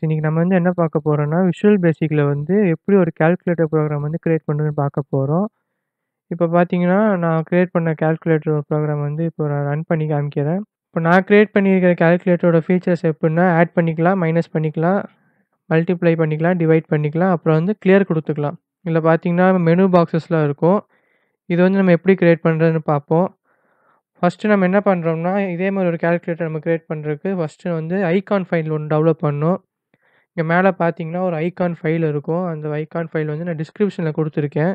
Friends இன்றைக்கி நம்ம வந்து என்ன பார்க்க போகிறோன்னா விஷுவல் பேசிக்கில் வந்து எப்படி ஒரு கேல்குலேட்டர் ப்ரோக்ராம் வந்து க்ரியேட் பண்ணுறதுன்னு பார்க்க போகிறோம் இப்போ பார்த்தீங்கன்னா நான் க்ரியேட் பண்ண கேல்குலேட்டர் ப்ரோக்ராம் வந்து இப்போ நான் ரன் பண்ணி காமிக்கிறேன் இப்போ நான் க்ரியேட் பண்ணியிருக்கிற கேல்குலேட்டரோட ஃபீச்சர்ஸ் எப்படின்னா ஆட் பண்ணிக்கலாம் மைனஸ் பண்ணிக்கலாம் மல்டிப்ளை பண்ணிக்கலாம் டிவைட் பண்ணிக்கலாம் அப்புறம் வந்து கிளியர் கொடுத்துக்கலாம் இல்லை பார்த்தீங்கன்னா மெனு பாக்ஸஸ்லாம் இருக்கும் இது வந்து நம்ம எப்படி க்ரியேட் பண்ணுறதுன்னு பார்ப்போம் ஃபஸ்ட்டு நம்ம என்ன பண்ணுறோம்னா இதே மாதிரி ஒரு கேல்குலேட்டர் நம்ம க்ரியேட் பண்ணுறதுக்கு ஃபஸ்ட்டு வந்து ஐகான் ஃபைல் ஒன்று டெவலப் பண்ணோம் இங்கே மேலே பார்த்தீங்கன்னா ஒரு ஐகான் ஃபைல் இருக்கும் அந்த ஐகான் ஃபைல் வந்து நான் டிஸ்கிரிப்ஷனில் கொடுத்துருக்கேன்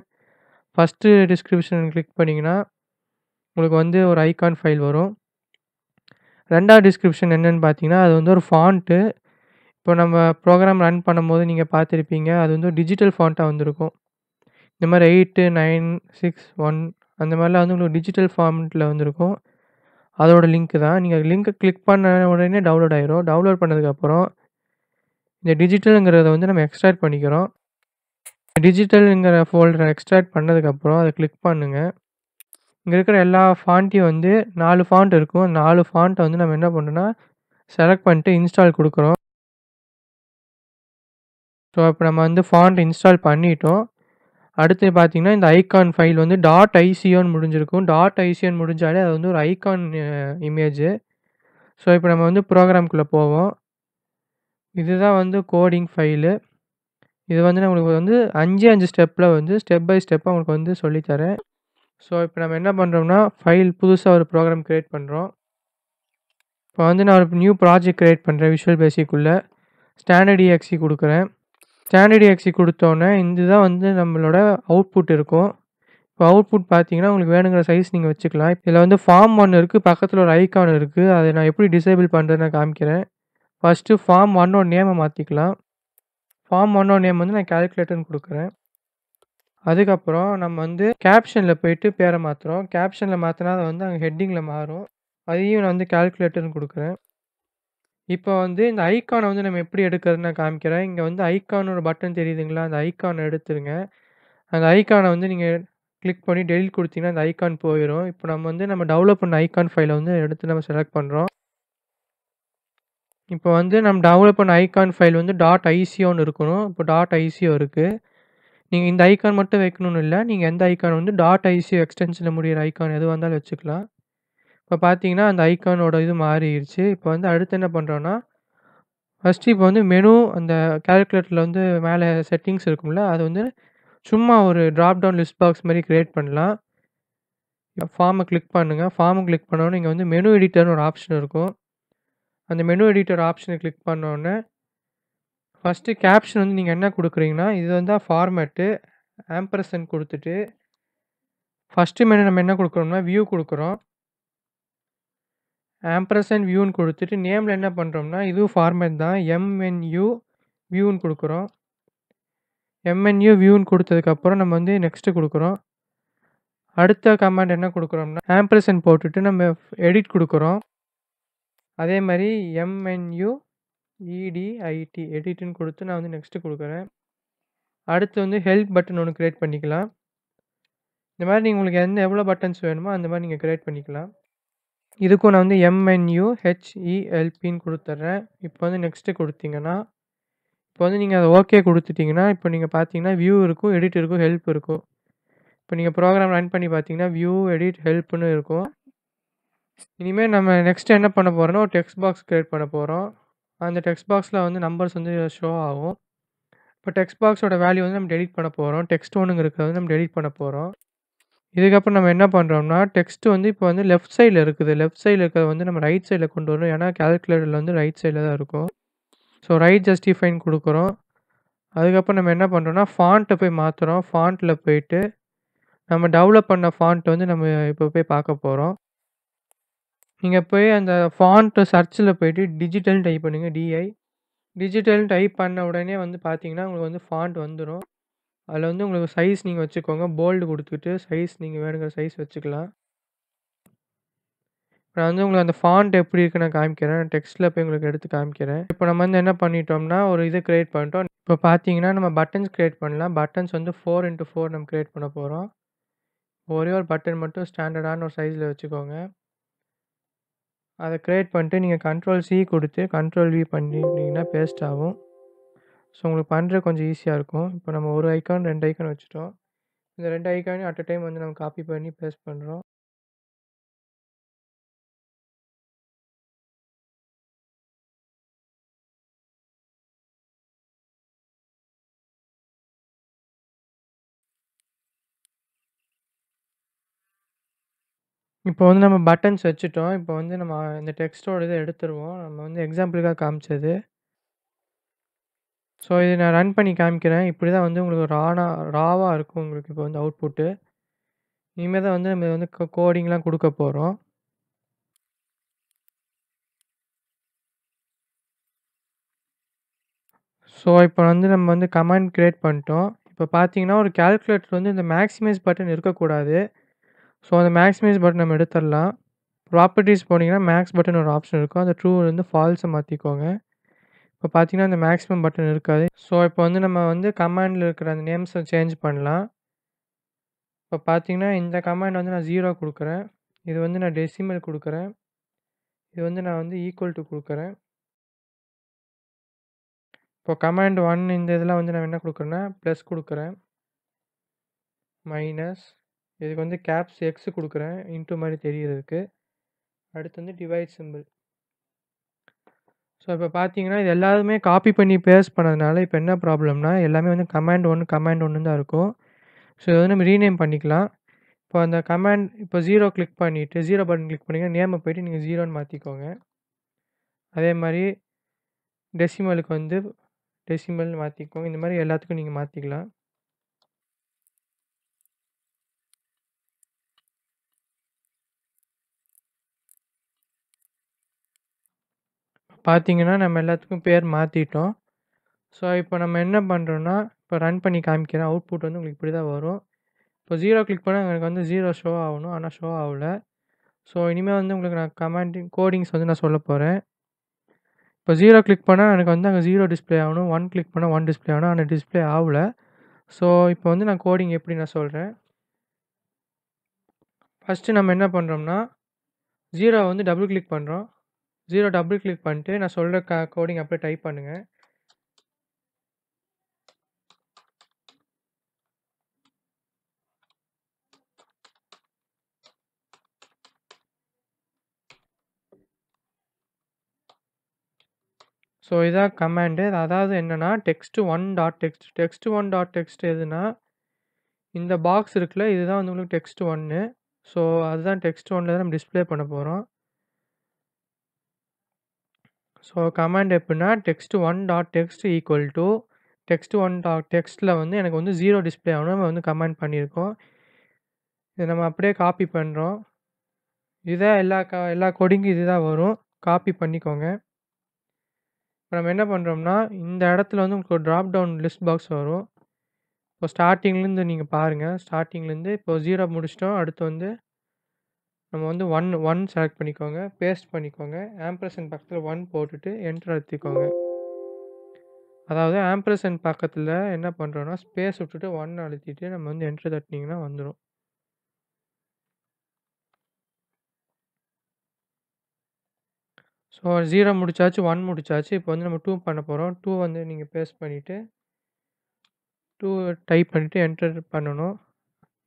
ஃபஸ்ட்டு டிஸ்கிரிப்ஷன் கிளிக் பண்ணிங்கன்னா உங்களுக்கு வந்து ஒரு ஐகான் ஃபைல் வரும் ரெண்டாவது டிஸ்கிரிப்ஷன் என்னென்னு பார்த்தீங்கன்னா அது வந்து ஒரு ஃபாண்ட்டு இப்போ நம்ம ப்ரோக்ராம் ரன் பண்ணும்போது நீங்கள் பார்த்துருப்பீங்க அது வந்து ஒரு டிஜிட்டல் ஃபாண்ட்டாக வந்திருக்கும் இந்த மாதிரி எயிட்டு நைன் சிக்ஸ் ஒன் அந்த மாதிரிலாம் வந்து உங்களுக்கு டிஜிட்டல் ஃபார்மெட்டில் வந்திருக்கும் அதோடய லிங்க் தான் நீங்கள் லிங்க்கை கிளிக் பண்ண உடனே டவுன்லோட் ஆயிரும் டவுன்லோட் பண்ணதுக்கப்புறம் இந்த டிஜிட்டலுங்கிறத வந்து நம்ம எக்ஸ்ட்ராக்ட் பண்ணிக்கிறோம் டிஜிட்டலுங்கிற ஃபோல்டரை எக்ஸ்ட்ராக்ட் பண்ணதுக்கப்புறம் அதை கிளிக் பண்ணுங்கள் இங்கே இருக்கிற எல்லா ஃபாண்ட்டையும் வந்து நாலு ஃபாண்ட் இருக்கும் நாலு ஃபாண்ட்டை வந்து நம்ம என்ன பண்ணுறோன்னா செலக்ட் பண்ணிட்டு இன்ஸ்டால் கொடுக்குறோம் ஸோ இப்போ நம்ம வந்து ஃபாண்ட் இன்ஸ்டால் பண்ணிட்டோம் அடுத்து பார்த்திங்கன்னா இந்த ஐகான் ஃபைல் வந்து டாட் ஐசியோன்னு முடிஞ்சிருக்கும் டாட் ஐசியோன்னு முடிஞ்சாலே அது வந்து ஒரு ஐகான் இமேஜு ஸோ இப்போ நம்ம வந்து ப்ரோக்ராம்குள்ளே போவோம் இதுதான் வந்து கோடிங் ஃபைலு இது வந்து நான் உங்களுக்கு வந்து அஞ்சு அஞ்சு ஸ்டெப்பில் வந்து ஸ்டெப் பை ஸ்டெப்பாக உங்களுக்கு வந்து சொல்லித்தரேன் ஸோ இப்போ நம்ம என்ன பண்ணுறோம்னா ஃபைல் புதுசாக ஒரு ப்ரோக்ராம் க்ரியேட் பண்ணுறோம் இப்போ வந்து நான் ஒரு நியூ ப்ராஜெக்ட் க்ரியேட் பண்ணுறேன் விஷுவல் பேசிக்குள்ளே ஸ்டாண்டர்ட் இஎக்ஸி கொடுக்குறேன் ஸ்டாண்டர்ட் இஎக்ஸி e e கொடுத்தோன்னே இதுதான் வந்து நம்மளோட அவுட்புட் இருக்கும் இப்போ அவுட்புட் பார்த்தீங்கன்னா உங்களுக்கு வேணுங்கிற சைஸ் நீங்கள் வச்சுக்கலாம் இதில் வந்து ஃபார்ம் ஒன்று இருக்குது பக்கத்தில் ஒரு ஐக்கான் இருக்குது அதை நான் எப்படி டிசேபிள் பண்ணுறேன்னு நான் காமிக்கிறேன் ஃபஸ்ட்டு ஃபார்ம் ஒன்னோட நேமை மாற்றிக்கலாம் ஃபார்ம் ஒன்னோட நேம் வந்து நான் கேல்குலேட்டர்னு கொடுக்குறேன் அதுக்கப்புறம் நம்ம வந்து கேப்ஷனில் போயிட்டு பேரை மாற்றுறோம் கேப்ஷனில் மாற்றினா அது வந்து அங்கே ஹெட்டிங்கில் மாறும் அதையும் நான் வந்து கேல்குலேட்டர்னு கொடுக்குறேன் இப்போ வந்து இந்த ஐக்கானை வந்து நம்ம எப்படி எடுக்கிறதுனா நான் காமிக்கிறேன் இங்கே வந்து ஐக்கானோட பட்டன் தெரியுதுங்களா அந்த ஐக்கானை எடுத்துருங்க அந்த ஐக்கானை வந்து நீங்கள் கிளிக் பண்ணி டெலிட் கொடுத்தீங்கன்னா அந்த ஐக்கான் போயிடும் இப்போ நம்ம வந்து நம்ம டெவலப் பண்ண ஐக்கான் ஃபைலை வந்து எடுத்து நம்ம செலக்ட் பண்ணுறோம் இப்போ வந்து நம்ம டவுன்லோட் பண்ண ஐகான் ஃபைல் வந்து டாட் ஐசிஓன்னு இருக்கணும் இப்போ டாட் ஐசிஓ இருக்குது நீங்கள் இந்த ஐக்கான் மட்டும் வைக்கணும்னு இல்லை நீங்கள் எந்த ஐக்கான் வந்து டாட் ஐசிஓ எக்ஸ்டென்ஷனில் முடிகிற ஐக்கான் எதுவாக இருந்தாலும் வச்சுக்கலாம் இப்போ பார்த்தீங்கன்னா அந்த ஐக்கானோட இது மாறிடுச்சு இப்போ வந்து அடுத்து என்ன பண்ணுறோன்னா ஃபஸ்ட்டு இப்போ வந்து மெனு அந்த கேல்குலேட்டரில் வந்து மேலே செட்டிங்ஸ் இருக்கும்ல அது வந்து சும்மா ஒரு ட்ராப் டவுன் லிஸ்ட் பாக்ஸ் மாதிரி க்ரியேட் பண்ணலாம் ஃபார்மை கிளிக் பண்ணுங்கள் ஃபார்மை கிளிக் பண்ணோன்னு இங்கே வந்து மெனு எடிட்டர்னு ஒரு ஆப்ஷன் இருக்கும் அந்த மெனு எடிட்டர் ஆப்ஷனை கிளிக் பண்ணோன்னே ஃபஸ்ட்டு கேப்ஷன் வந்து நீங்கள் என்ன கொடுக்குறீங்கன்னா இது வந்து ஃபார்மேட்டு ஆம்பரசன் கொடுத்துட்டு ஃபஸ்ட்டு மெனு நம்ம என்ன கொடுக்குறோம்னா வியூ கொடுக்குறோம் ஆம்பரசன் வியூன்னு கொடுத்துட்டு நேமில் என்ன பண்ணுறோம்னா இதுவும் ஃபார்மேட் தான் எம்என்யூ வியூன்னு கொடுக்குறோம் எம்என்யூ வியூன்னு கொடுத்ததுக்கப்புறம் நம்ம வந்து நெக்ஸ்ட்டு கொடுக்குறோம் அடுத்த கமாண்ட் என்ன கொடுக்குறோம்னா ஆம்பரசன் போட்டுட்டு நம்ம எடிட் கொடுக்குறோம் அதே மாதிரி எம்என்யூ இடிஐடி எடிட்டுன்னு e கொடுத்து நான் வந்து நெக்ஸ்ட்டு கொடுக்குறேன் அடுத்து வந்து ஹெல்ப் பட்டன் ஒன்று க்ரியேட் பண்ணிக்கலாம் இந்த மாதிரி நீங்கள் உங்களுக்கு எந்த எவ்வளோ பட்டன்ஸ் வேணுமோ அந்த மாதிரி நீங்கள் க்ரியேட் பண்ணிக்கலாம் இதுக்கும் நான் வந்து எம்என்யூ ஹெச்இஎல்பின்னு e கொடுத்துட்றேன் இப்போ வந்து நெக்ஸ்ட்டு கொடுத்தீங்கன்னா இப்போ வந்து நீங்கள் அதை ஓகே கொடுத்துட்டிங்கன்னா இப்போ நீங்கள் பார்த்தீங்கன்னா வியூ இருக்கும் எடிட் இருக்கும் ஹெல்ப் இருக்கும் இப்போ நீங்கள் ப்ரோக்ராம் ரன் பண்ணி பார்த்தீங்கன்னா வியூ எடிட் ஹெல்ப்னு இருக்கும் இனிமேல் நம்ம நெக்ஸ்ட் என்ன பண்ண போகிறோன்னா ஒரு டெக்ஸ்ட் பாக்ஸ் க்ரியேட் பண்ண போகிறோம் அந்த டெக்ஸ்ட் பாக்ஸில் வந்து நம்பர்ஸ் வந்து ஷோ ஆகும். இப்போ டெக்ஸ்ட் பாக்ஸோட வேல்யூ வந்து நம்ம டெலிட் பண்ண போகிறோம் டெக்ஸ்ட் இருக்கிறது வந்து நம்ம டெலிட் பண்ண போகிறோம் இதுக்கப்புறம் நம்ம என்ன பண்ணுறோம்னா டெக்ஸ்ட் வந்து இப்போ வந்து லெஃப்ட் சைடில் இருக்குது. லெஃப்ட் சைடில் இருக்கிறத வந்து நம்ம ரைட் சைடில் கொண்டு வரணும். ஏன்னா கேல்குலேட்டரில் வந்து ரைட் சைடில் தான் இருக்கும். ஸோ ரைட் ஜஸ்டிஃபைன் கொடுக்குறோம் அதுக்கப்புறம் நம்ம என்ன பண்ணுறோம்னா ஃபாண்ட்டை போய் மாற்றுறோம் ஃபாண்ட்டில் போயிட்டு, நம்ம டெவலப் பண்ண ஃபாண்ட்டை வந்து நம்ம இப்போ போய் பார்க்க போகிறோம் நீங்கள் போய் அந்த ஃபாண்ட் சர்ச்சில் போயிட்டு டிஜிட்டல் டைப் பண்ணுங்கள் டிஐ டிஜிட்டல் டைப் பண்ண உடனே வந்து பார்த்தீங்கன்னா உங்களுக்கு வந்து ஃபாண்ட் வந்துடும் அதில் வந்து உங்களுக்கு சைஸ் நீங்கள் வச்சுக்கோங்க போல்டு கொடுத்துட்டு சைஸ் நீங்கள் வேணுங்கிற சைஸ் வச்சுக்கலாம் இப்போ நான் வந்து உங்களுக்கு அந்த ஃபாண்ட் எப்படி இருக்குன்னு நான் காமிக்கிறேன் டெக்ஸ்ட்டில் போய் உங்களுக்கு எடுத்து காமிக்கிறேன் இப்போ நம்ம வந்து என்ன பண்ணிட்டோம்னா ஒரு இது க்ரியேட் பண்ணிட்டோம் இப்போ பார்த்தீங்கன்னா நம்ம பட்டன்ஸ் க்ரியேட் பண்ணலாம் பட்டன்ஸ் வந்து ஃபோர் இன்ட்டு ஃபோர் நம்ம க்ரியேட் பண்ண போகிறோம் ஒரே ஒரு பட்டன் மட்டும் ஸ்டாண்டர்டான ஒரு சைஸில் வச்சுக்கோங்க அதை க்ரியேட் பண்ணிட்டு நீங்கள் கண்ட்ரோல் சி கொடுத்து கண்ட்ரோல் வி பண்ணிட்டீங்கன்னா பேஸ்ட் ஆகும் ஸோ உங்களுக்கு பண்ணுறது கொஞ்சம் ஈஸியாக இருக்கும் இப்போ நம்ம ஒரு ஐக்கான் ரெண்டு ஐக்கான் வச்சுட்டோம் இந்த ரெண்டு ஐக்கானையும் அட் அ டைம் வந்து நம்ம காப்பி பண்ணி பேஸ்ட் பண்ணுறோம் இப்போ வந்து நம்ம பட்டன்ஸ் வச்சுட்டோம். இப்போ வந்து நம்ம இந்த டெக்ஸ்ட்டோட இதை எடுத்துருவோம். நம்ம வந்து எக்ஸாம்பிளுக்காக காமிச்சது. ஸோ, இதை நான் ரன் பண்ணி காமிக்கிறேன். இப்படி தான் வந்து உங்களுக்கு ரானா ராவாக இருக்கும் உங்களுக்கு இப்போ வந்து அவுட்புட்டு. இனிமேல் தான் வந்து நம்ம வந்து கோடிங்லாம் கொடுக்க போகிறோம் ஸோ, இப்போ வந்து நம்ம வந்து கமாண்ட் க்ரியேட் பண்ணிட்டோம். இப்போ பார்த்தீங்கன்னா, ஒரு கால்குலேட்டர் வந்து இந்த மேக்ஸிமைஸ் பட்டன் இருக்கக்கூடாது. ஸோ அந்த மேக்ஸிமைஸ் பட்டன் நம்ம எடுத்துடலாம் ப்ராப்பர்ட்டிஸ் போனீங்கன்னா மேக்ஸ் பட்டன் ஒரு ஆப்ஷன் இருக்கும் அந்த வந்து ஃபால்ஸை மாற்றிக்கோங்க இப்போ பார்த்தீங்கன்னா அந்த மேக்ஸிமம் பட்டன் இருக்காது ஸோ இப்போ வந்து நம்ம வந்து கமாண்டில் இருக்கிற அந்த நேம்ஸை சேஞ்ச் பண்ணலாம் இப்போ பார்த்தீங்கன்னா இந்த கமாண்ட் வந்து நான் ஜீரோ கொடுக்குறேன் இது வந்து நான் டெசிமல் கொடுக்குறேன் இது வந்து நான் வந்து ஈக்குவல் டு கொடுக்குறேன் இப்போ கமாண்ட் ஒன் இந்த இதெல்லாம் வந்து நான் என்ன கொடுக்குறேன்னா ப்ளஸ் கொடுக்குறேன் மைனஸ் இதுக்கு வந்து கேப்ஸ் எக்ஸ் கொடுக்குறேன் இன்ட்டு மாதிரி தெரிகிறதுக்கு அடுத்து வந்து டிவைட் சிம்பிள் ஸோ இப்போ பார்த்தீங்கன்னா இது எல்லாருமே காப்பி பண்ணி பேஸ்ட் பண்ணதுனால இப்போ என்ன ப்ராப்ளம்னா எல்லாமே வந்து கமாண்ட் ஒன்று கமாண்ட் ஒன்று தான் இருக்கும் ஸோ இதை வந்து நம்ம ரீநேம் பண்ணிக்கலாம் இப்போ அந்த கமாண்ட் இப்போ ஜீரோ கிளிக் பண்ணிவிட்டு ஜீரோ பட்டன் கிளிக் பண்ணிங்கன்னா நேமை போய்ட்டு நீங்கள் ஜீரோன்னு மாற்றிக்கோங்க அதே மாதிரி டெசிமலுக்கு வந்து டெசிமல் மாற்றிக்கோங்க இந்த மாதிரி எல்லாத்துக்கும் நீங்கள் மாற்றிக்கலாம் பார்த்தீங்கன்னா நம்ம எல்லாத்துக்கும் பேர் மாற்றிட்டோம் ஸோ இப்போ நம்ம என்ன பண்ணுறோன்னா இப்போ ரன் பண்ணி காமிக்கிறேன் அவுட்புட் வந்து உங்களுக்கு இப்படி தான் வரும் இப்போ ஜீரோ கிளிக் பண்ணால் எனக்கு வந்து ஜீரோ ஷோ ஆகணும் ஆனால் ஷோ ஆகலை ஸோ இனிமேல் வந்து உங்களுக்கு நான் கமாண்டிங் கோடிங்ஸ் வந்து நான் சொல்ல போகிறேன் இப்போ ஜீரோ கிளிக் பண்ணால் எனக்கு வந்து அங்கே ஜீரோ டிஸ்பிளே ஆகணும் ஒன் கிளிக் பண்ணால் ஒன் டிஸ்பிளே ஆகணும் ஆனால் டிஸ்பிளே ஆகலை ஸோ இப்போ வந்து நான் கோடிங் எப்படி நான் சொல்கிறேன் ஃபஸ்ட்டு நம்ம என்ன பண்ணுறோம்னா ஜீரோ வந்து டபுள் கிளிக் பண்ணுறோம் ஜீரோ டபுள் கிளிக் பண்ணிட்டு நான் சொல்கிற க கோடிங் அப்படியே டைப் பண்ணுங்கள் ஸோ இதாக கமாண்டு அதாவது என்னென்னா text one dot text text one dot text எதுனா இந்த பாக்ஸ் இருக்குல்ல இதுதான் வந்து உங்களுக்கு டெக்ஸ்ட் ஒன்று ஸோ அதுதான் டெக்ஸ்ட் ஒன்னில் தான் நம்ம டிஸ்பிளே பண்ண போகிறோம் ஸோ கமாண்ட் எப்படின்னா text one dot text equal to text one dot டெக்ஸ்ட்டில் வந்து எனக்கு வந்து ஜீரோ டிஸ்பிளே ஆகணும் நம்ம வந்து கமெண்ட் பண்ணியிருக்கோம் இதை நம்ம அப்படியே காப்பி பண்ணுறோம் இதுதான் எல்லா க எல்லா கோடிங்கும் இது தான் வரும் காப்பி பண்ணிக்கோங்க இப்போ நம்ம என்ன பண்ணுறோம்னா இந்த இடத்துல வந்து உங்களுக்கு ட்ராப் டவுன் லிஸ்ட் பாக்ஸ் வரும் இப்போ ஸ்டார்டிங்லேருந்து நீங்கள் பாருங்கள் ஸ்டார்டிங்லேருந்து இப்போ ஜீரோ முடிச்சிட்டோம் அடுத்து வந்து நம்ம வந்து ஒன் ஒன் செலக்ட் பண்ணிக்கோங்க பேஸ்ட் பண்ணிக்கோங்க ஆம்ப்ரசன் பக்கத்தில் ஒன் போட்டுட்டு என்ட்ரு அழுத்திக்கோங்க அதாவது ஆம்ப்ரசன் பக்கத்தில் என்ன பண்ணுறோன்னா ஸ்பேஸ் விட்டுட்டு ஒன் அழுத்திட்டு நம்ம வந்து என்ட்ரு தட்டினீங்கன்னா வந்துடும் ஸோ ஜீரோ முடிச்சாச்சு ஒன் முடிச்சாச்சு இப்போ வந்து நம்ம டூ பண்ண போகிறோம் டூ வந்து நீங்கள் பேஸ்ட் பண்ணிவிட்டு டூ டைப் பண்ணிவிட்டு என்டர் பண்ணணும்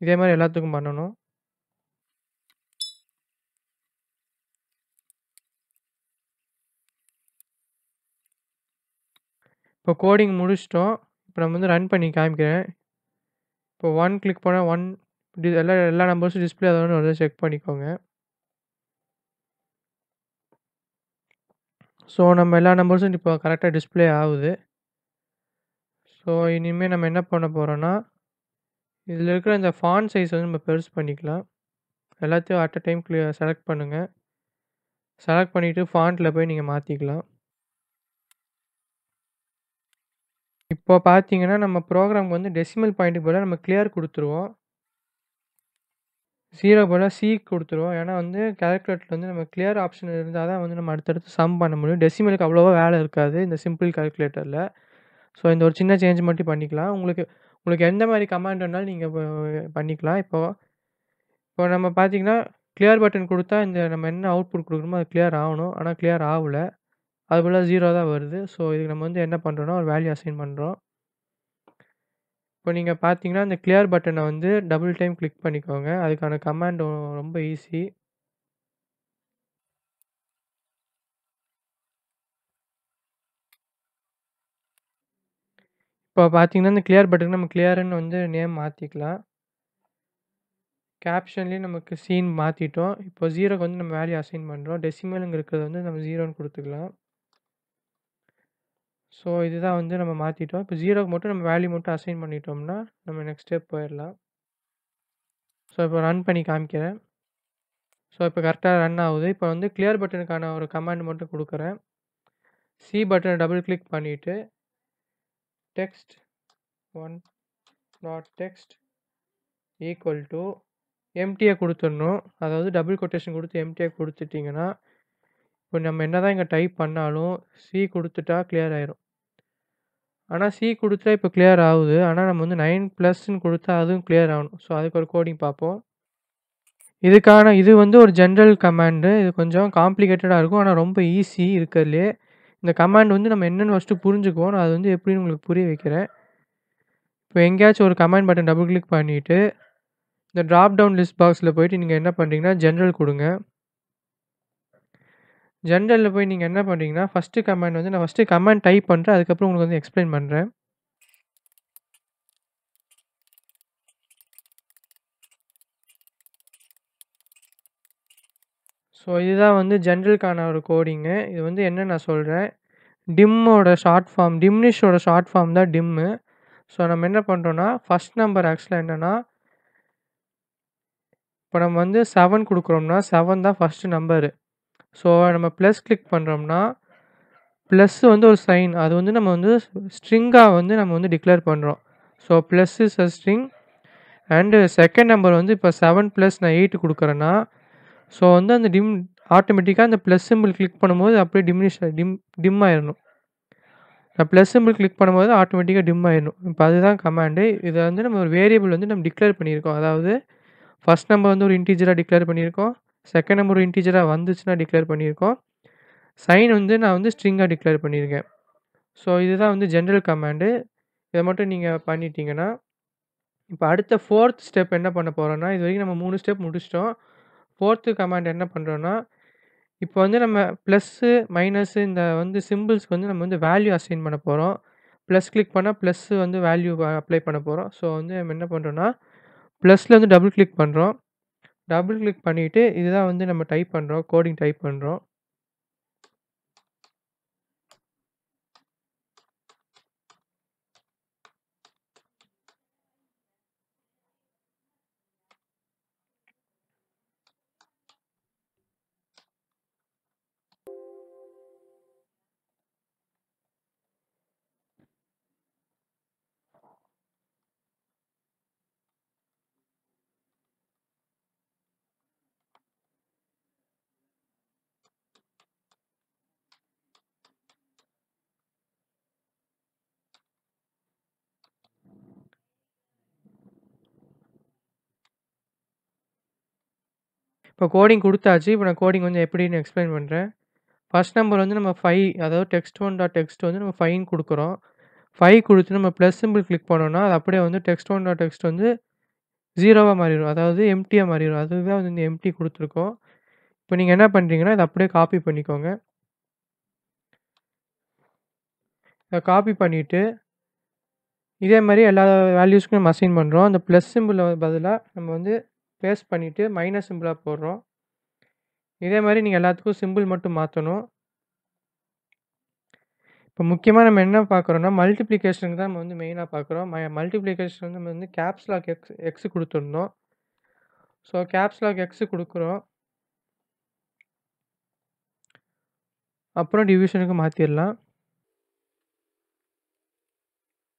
இதே மாதிரி எல்லாத்துக்கும் பண்ணணும் இப்போ கோடிங் முடிச்சிட்டோம் இப்போ நம்ம வந்து ரன் பண்ணி காமிக்கிறேன் இப்போ ஒன் கிளிக் போனால் ஒன் டி எல்லா எல்லா நம்பர்ஸும் டிஸ்பிளே ஆகுதுன்னு ஒரு செக் பண்ணிக்கோங்க ஸோ நம்ம எல்லா நம்பர்ஸும் இப்போ கரெக்டாக டிஸ்பிளே ஆகுது ஸோ இனிமேல் நம்ம என்ன பண்ண போகிறோன்னா இதில் இருக்கிற இந்த ஃபான் சைஸ் வந்து நம்ம பெருசு பண்ணிக்கலாம் எல்லாத்தையும் at a time clear select பண்ணுங்கள் செலக்ட் பண்ணிவிட்டு ஃபாண்ட்டில் போய் நீங்கள் மாற்றிக்கலாம் இப்போ பார்த்தீங்கன்னா, நம்ம ப்ரோக்ராம் வந்து டெசிமல் பாயிண்ட்டுக்கு போல் நம்ம கிளியர் கொடுத்துருவோம் ஜீரோ போல் சி கொடுத்துருவோம் ஏன்னா வந்து கேல்குலேட்டர் வந்து நம்ம கிளியர் ஆப்ஷன் இருந்தால் தான் வந்து நம்ம அடுத்தடுத்து சம் பண்ண முடியும். டெசிமலுக்கு அவ்வளவா வேலை இருக்காது. இந்த சிம்பிள் கேல்குலேட்டரில் ஸோ இந்த ஒரு சின்ன சேஞ்ச் மட்டும் பண்ணிக்கலாம். உங்களுக்கு உங்களுக்கு எந்த மாதிரி கமாண்ட் வேணாலும் நீங்கள் பண்ணிக்கலாம். இப்போது இப்போ நம்ம பார்த்தீங்கன்னா, கிளியர் பட்டன் கொடுத்தா இந்த நம்ம என்ன அவுட்புட் கொடுக்குறோமோ அது கிளியர் ஆகணும் ஆனால் கிளியர் ஆகலை அது ஜீரோ தான் வருது. ஸோ, இதுக்கு நம்ம வந்து என்ன பண்ணுறோம்னா, ஒரு வேல்யூ அசைன் பண்ணுறோம். இப்போ நீங்கள் பார்த்தீங்கன்னா, இந்த கிளியர் பட்டனை வந்து டபுள் டைம் கிளிக் பண்ணிக்கோங்க. அதுக்கான கமாண்ட் ரொம்ப ஈஸி. இப்போ பார்த்தீங்கன்னா, இந்த கிளியர் பட்டனுக்கு நம்ம கிளியர்ன்னு வந்து நேம் மாற்றிக்கலாம் கேப்ஷன்லேயும் நமக்கு சீன் மாற்றிட்டோம் இப்போ ஜீரோக்கு வந்து நம்ம வேல்யூ அசைன் பண்ணுறோம். டெசிமலுங்கு இருக்கிறது வந்து நம்ம ஜீரோன்னு கொடுத்துக்கலாம் ஸோ இதுதான் வந்து நம்ம மாற்றிட்டோம் இப்போ ஜீரோக்கு மட்டும் நம்ம வேல்யூ மட்டும் அசைன் பண்ணிட்டோம்னா நம்ம நெக்ஸ்ட் ஸ்டெப் போயிடலாம் ஸோ இப்போ ரன் பண்ணி காமிக்கிறேன் ஸோ இப்போ கரெக்டாக ரன் ஆகுது இப்போ வந்து கிளியர் பட்டனுக்கான ஒரு கமாண்ட் மட்டும் கொடுக்குறேன் சி பட்டனை டபுள் கிளிக் பண்ணிவிட்டு text one dot text equal to empty கொடுத்துடணும் அதாவது டபுள் கொட்டேஷன் கொடுத்து எம்டிஏ கொடுத்துட்டிங்கன்னா இப்போ நம்ம என்ன தான் இங்கே டைப் பண்ணாலும் சி கொடுத்துட்டா கிளியர் ஆயிரும் ஆனால் சி கொடுத்தா இப்போ கிளியர் ஆகுது ஆனால் நம்ம வந்து நைன் ப்ளஸ்ன்னு கொடுத்தா அதுவும் கிளியர் ஆகணும் ஸோ அதுக்கு ஒரு கோடிங் பார்ப்போம் இதுக்கான இது வந்து ஒரு ஜென்ரல் கமாண்டு இது கொஞ்சம் காம்ப்ளிகேட்டடாக இருக்கும் ஆனால் ரொம்ப ஈஸி இருக்கிறதுலே இந்த கமாண்ட் வந்து நம்ம என்னென்னு ஃபஸ்ட்டு புரிஞ்சுக்குவோம் நான் அது வந்து எப்படின்னு உங்களுக்கு புரிய வைக்கிறேன் இப்போ எங்கேயாச்சும் ஒரு கமாண்ட் பட்டன் டபுள் கிளிக் பண்ணிவிட்டு இந்த ட்ராப் டவுன் லிஸ்ட் பாக்ஸில் போயிட்டு நீங்கள் என்ன பண்ணுறீங்கன்னா ஜென்ரல் கொடுங்க ஜென்ரலில் போய் நீங்கள் என்ன பண்ணுறீங்கன்னா ஃபஸ்ட்டு கமெண்ட் வந்து நான் ஃபஸ்ட்டு கமெண்ட் டைப் பண்ணுறேன் அதுக்கப்புறம் உங்களுக்கு வந்து எக்ஸ்பிளைன் பண்ணுறேன் ஸோ இதுதான் வந்து ஜென்ரலுக்கான ஒரு கோடிங்கு இது வந்து என்ன நான் சொல்கிறேன் டிம்மோட ஷார்ட் ஃபார்ம் டிம்னிஷோட ஷார்ட் ஃபார்ம் தான் டிம்மு ஸோ நம்ம என்ன பண்ணுறோன்னா ஃபஸ்ட் நம்பர் ஆக்சுவலாக என்னென்னா இப்போ நம்ம வந்து செவன் கொடுக்குறோம்னா செவன் தான் ஃபஸ்ட்டு நம்பரு ஸோ நம்ம ப்ளஸ் கிளிக் பண்ணுறோம்னா ப்ளஸ் வந்து ஒரு சைன் அது வந்து நம்ம வந்து ஸ்ட்ரிங்காக வந்து நம்ம வந்து டிக்ளேர் பண்ணுறோம் so plus is a string and second number வந்து இப்போ செவன் ப்ளஸ் நான் எயிட் கொடுக்குறேன்னா ஸோ வந்து அந்த டிம் ஆட்டோமேட்டிக்காக அந்த ப்ளஸ் சிம்பிள் கிளிக் பண்ணும்போது அப்படியே டிமினிஷ் டிம் டிம் ஆயிடணும் நான் ப்ளஸ் சிம்பிள் கிளிக் பண்ணும்போது ஆட்டோமேட்டிக்காக டிம் ஆயிடணும் இப்போ அதுதான் கமாண்டு இதை வந்து நம்ம ஒரு வேரியபிள் வந்து நம்ம டிக்ளேர் பண்ணியிருக்கோம் அதாவது ஃபஸ்ட் நம்பர் வந்து ஒரு இன்டீஜராக டிக்ளேர் பண்ணியிருக்கோம் செகண்ட் நம்பர் இன்டீஜராக வந்துச்சுன்னா டிக்ளேர் பண்ணியிருக்கோம் சைன் வந்து நான் வந்து ஸ்ட்ரிங்காக டிக்ளேர் பண்ணியிருக்கேன் ஸோ இதுதான் வந்து ஜென்ரல் கமாண்டு இதை மட்டும் நீங்கள் பண்ணிட்டீங்கன்னா இப்போ அடுத்த ஃபோர்த் ஸ்டெப் என்ன பண்ண போகிறோன்னா இது வரைக்கும் நம்ம மூணு ஸ்டெப் முடிச்சிட்டோம் ஃபோர்த்து கமாண்ட் என்ன பண்ணுறோன்னா இப்போ வந்து நம்ம ப்ளஸ்ஸு மைனஸ்ஸு இந்த வந்து சிம்பிள்ஸ்க்கு வந்து நம்ம வந்து வேல்யூ அசைன் பண்ண போகிறோம் ப்ளஸ் கிளிக் பண்ணால் ப்ளஸ்ஸு வந்து வேல்யூ அப்ளை பண்ண போகிறோம் ஸோ வந்து நம்ம என்ன பண்ணுறோன்னா ப்ளஸில் வந்து டபுள் கிளிக் பண்ணுறோம் டபுள் கிளிக் பண்ணிவிட்டு இதுதான் வந்து நம்ம டைப் பண்ணுறோம் கோடிங் டைப் பண்ணுறோம் இப்போ கோடிங் கொடுத்தாச்சு இப்போ நான் கோடிங் கொஞ்சம் எப்படின்னு எக்ஸ்பிளைன் பண்ணுறேன் ஃபஸ்ட் நம்பர் வந்து நம்ம ஃபைவ் அதாவது டெக்ஸ்ட் ஒன் டாட் டெக்ஸ்ட் வந்து நம்ம ஃபைன் கொடுக்குறோம் ஃபைவ் கொடுத்து நம்ம ப்ளஸ் சிம்பிள் கிளிக் பண்ணோன்னா அது அப்படியே வந்து டெக்ஸ்ட் ஒன் டாட் டெக்ஸ்ட் வந்து ஜீரோவாக மாறிடும் அதாவது எம்டியாக மாறிடும் அதுதான் வந்து எம்டி கொடுத்துருக்கோம் இப்போ நீங்கள் என்ன பண்ணுறீங்கன்னா இதை அப்படியே காப்பி பண்ணிக்கோங்க இதை காப்பி பண்ணிவிட்டு இதே மாதிரி எல்லா வேல்யூஸ்க்கும் நம்ம அசைன் பண்ணுறோம் அந்த ப்ளஸ் சிம்பிள் பதிலாக நம்ம வந்து பேஸ்ட் பண்ணிவிட்டு மைனஸ் சிம்பிளாக போடுறோம் இதே மாதிரி நீங்கள் எல்லாத்துக்கும் சிம்பிள் மட்டும் மாற்றணும் இப்போ முக்கியமாக நம்ம என்ன பார்க்குறோன்னா மல்டிப்ளிகேஷனுக்கு தான் நம்ம வந்து மெயினாக பார்க்குறோம் ம மல்டிப்ளிகேஷன் நம்ம வந்து கேப்ஸ்லாக் எக்ஸ் எக்ஸ் கொடுத்துருந்தோம் ஸோ கேப்ஸ்லாக் எக்ஸ் கொடுக்குறோம் அப்புறம் டிவிஷனுக்கு மாற்றிடலாம்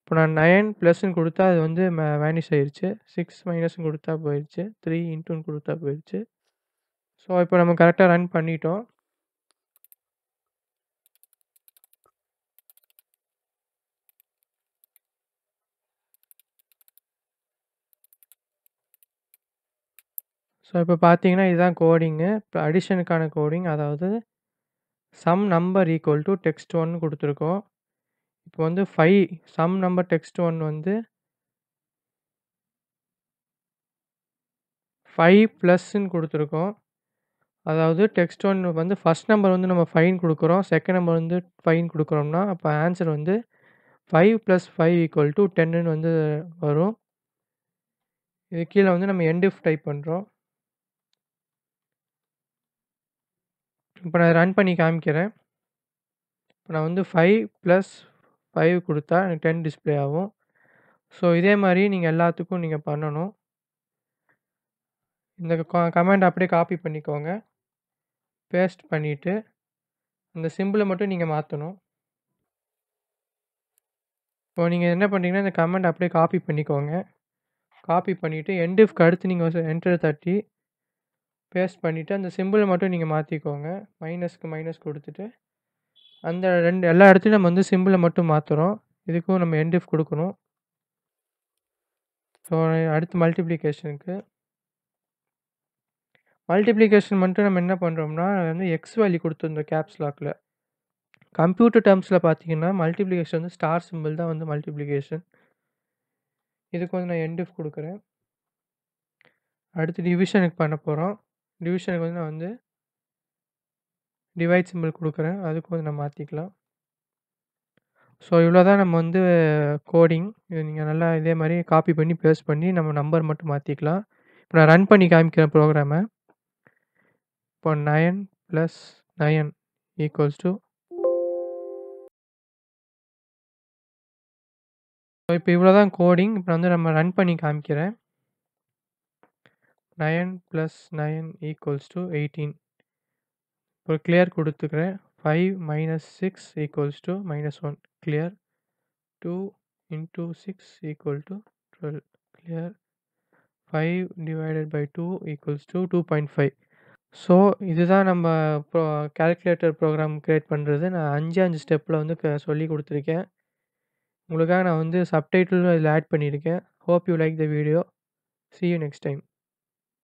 இப்போ நான் நயன் ப்ளஸ்ன்னு கொடுத்தா அது வந்து வேனிஷ் ஆயிடுச்சு சிக்ஸ் மைனஸ்ன்னு கொடுத்தா போயிடுச்சு த்ரீ இன்ட்டுன்னு கொடுத்தா போயிடுச்சு ஸோ இப்போ நம்ம கரெக்டாக ரன் பண்ணிட்டோம் ஸோ இப்போ பார்த்தீங்கன்னா இதுதான் கோடிங்கு இப்போ அடிஷனுக்கான கோடிங் அதாவது sum number equal to text one கொடுத்துருக்கோம் இப்போ வந்து five sum number text one வந்து ஃபைவ் ப்ளஸ்ன்னு கொடுத்துருக்கோம் அதாவது டெக்ஸ்ட் ஒன் வந்து ஃபஸ்ட் நம்பர் வந்து நம்ம ஃபைன் கொடுக்குறோம் செகண்ட் நம்பர் வந்து ஃபைன் கொடுக்குறோம்னா அப்போ ஆன்சர் வந்து five plus five equal to டென்னுன்னு வந்து வரும் இது கீழே வந்து நம்ம எண்டிஃப் டைப் பண்ணுறோம் இப்போ நான் ரன் பண்ணி காமிக்கிறேன் இப்போ நான் வந்து ஃபைவ் ப்ளஸ் ஃபைவ் கொடுத்தா எனக்கு டென் டிஸ்பிளே ஆகும் ஸோ இதே மாதிரி நீங்கள் எல்லாத்துக்கும் நீங்கள் பண்ணணும் இந்த கமெண்ட் அப்படியே காப்பி பண்ணிக்கோங்க பேஸ்ட் பண்ணிவிட்டு இந்த சிம்பிளை மட்டும் நீங்கள் மாற்றணும் இப்போ நீங்கள் என்ன பண்ணுறீங்கன்னா இந்த கமெண்ட் அப்படியே காப்பி பண்ணிக்கோங்க காப்பி பண்ணிவிட்டு என்டிஃப்க்கு அடுத்து நீங்கள் என்டர் தட்டி பேஸ்ட் பண்ணிவிட்டு அந்த சிம்பிளை மட்டும் நீங்கள் மாற்றிக்கோங்க மைனஸ்க்கு மைனஸ் கொடுத்துட்டு அந்த ரெண்டு எல்லா இடத்துலையும் நம்ம வந்து சிம்பிளை மட்டும் மாற்றுறோம் இதுக்கும் நம்ம எண்ட் கொடுக்கணும் ஸோ அடுத்து மல்டிப்ளிகேஷனுக்கு மல்டிப்ளிகேஷன் மட்டும் நம்ம என்ன பண்ணுறோம்னா வந்து எக்ஸ் வேல்யூ கொடுத்துருந்தோம் கேப்ஸ் லாக்கில் கம்ப்யூட்டர் டேர்ம்ஸில் பார்த்தீங்கன்னா மல்டிப்ளிகேஷன் வந்து ஸ்டார் சிம்பிள் தான் வந்து மல்டிப்ளிகேஷன் இதுக்கு வந்து நான் எண்ட் கொடுக்குறேன் அடுத்து டிவிஷனுக்கு பண்ண போகிறோம் டிவிஷனுக்கு வந்து நான் வந்து டிவைட் சிம்பிள் கொடுக்குறேன் அதுக்கு வந்து நம்ம மாற்றிக்கலாம் ஸோ இவ்வளோ தான் நம்ம வந்து கோடிங் இது நீங்கள் நல்லா இதே மாதிரி காப்பி பண்ணி பேஸ்ட் பண்ணி நம்ம நம்பர் மட்டும் மாற்றிக்கலாம் இப்போ நான் ரன் பண்ணி காமிக்கிறேன் ப்ரோக்ராமை இப்போ nine plus nine equals to so இப்போ இவ்வளோ தான் கோடிங் இப்போ வந்து நம்ம ரன் பண்ணி காமிக்கிறேன் nine plus nine equals to eighteen ஒரு கிளியர் கொடுத்துக்கிறேன் five minus six equals to minus one clear two into six equal to twelve clear five divided by two equals to two point five so இதுதான் நம்ம bro calculator program create பண்ணுறது நான் அஞ்சு அஞ்சு ஸ்டெப்பில் வந்து சொல்லி கொடுத்துருக்கேன் உங்களுக்காக நான் வந்து சப்டைட்டிலும் இதில் ஆட் பண்ணியிருக்கேன் hope you like the video see you next time